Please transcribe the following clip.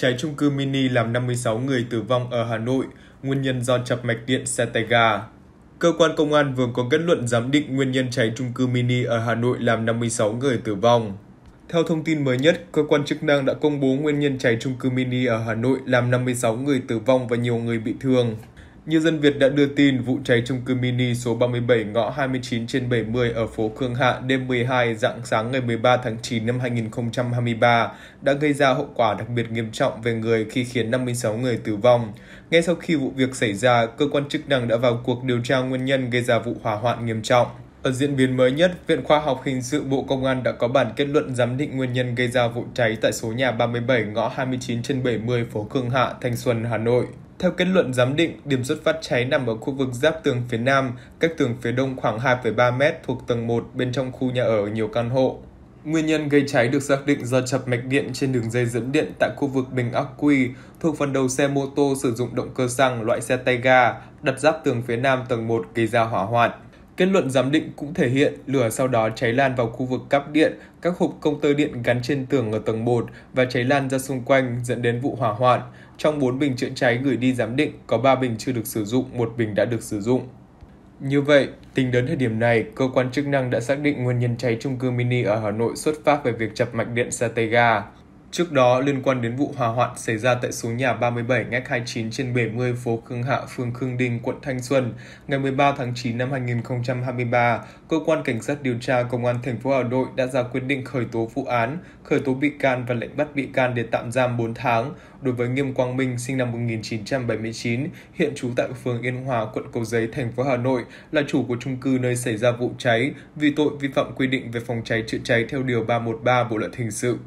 cháy trung cư mini làm 56 người tử vong ở Hà Nội, nguyên nhân do chập mạch điện xe tay ga. Cơ quan công an vừa có kết luận giám định nguyên nhân cháy trung cư mini ở Hà Nội làm 56 người tử vong. Theo thông tin mới nhất, cơ quan chức năng đã công bố nguyên nhân cháy trung cư mini ở Hà Nội làm 56 người tử vong và nhiều người bị thương. Như dân Việt đã đưa tin, vụ cháy chung cư mini số 37 ngõ 29 trên 70 ở phố Khương Hạ đêm 12 dạng sáng ngày 13 tháng 9 năm 2023 đã gây ra hậu quả đặc biệt nghiêm trọng về người khi khiến 56 người tử vong. Ngay sau khi vụ việc xảy ra, cơ quan chức năng đã vào cuộc điều tra nguyên nhân gây ra vụ hỏa hoạn nghiêm trọng. Ở diễn biến mới nhất, Viện Khoa học Hình sự Bộ Công an đã có bản kết luận giám định nguyên nhân gây ra vụ cháy tại số nhà 37 ngõ 29 trên 70 phố Khương Hạ, Thanh Xuân, Hà Nội. Theo kết luận giám định, điểm xuất phát cháy nằm ở khu vực giáp tường phía nam, cách tường phía đông khoảng 2,3 mét thuộc tầng 1 bên trong khu nhà ở nhiều căn hộ. Nguyên nhân gây cháy được xác định do chập mạch điện trên đường dây dẫn điện tại khu vực bình ắc quy thuộc phần đầu xe mô tô sử dụng động cơ xăng loại xe tay ga đặt giáp tường phía nam tầng 1 gây ra hỏa hoạn. Kết luận giám định cũng thể hiện lửa sau đó cháy lan vào khu vực cắp điện, các hộp công tơ điện gắn trên tường ở tầng 1 và cháy lan ra xung quanh dẫn đến vụ hỏa hoạn. Trong 4 bình chữa cháy gửi đi giám định, có 3 bình chưa được sử dụng, một bình đã được sử dụng. Như vậy, tính đến thời điểm này, cơ quan chức năng đã xác định nguyên nhân cháy chung cư mini ở Hà Nội xuất phát về việc chập mạch điện Satega. Trước đó, liên quan đến vụ hỏa hoạn xảy ra tại số nhà 37 ngách 29 trên 70 phố Khương Hạ, phường Khương Đình, quận Thanh Xuân, ngày 13 tháng 9 năm 2023, cơ quan cảnh sát điều tra công an thành phố Hà Nội đã ra quyết định khởi tố vụ án, khởi tố bị can và lệnh bắt bị can để tạm giam 4 tháng đối với Nghiêm Quang Minh sinh năm 1979, hiện trú tại phường Yên Hòa, quận Cầu Giấy, thành phố Hà Nội, là chủ của chung cư nơi xảy ra vụ cháy vì tội vi phạm quy định về phòng cháy chữa cháy theo điều 313 Bộ luật hình sự.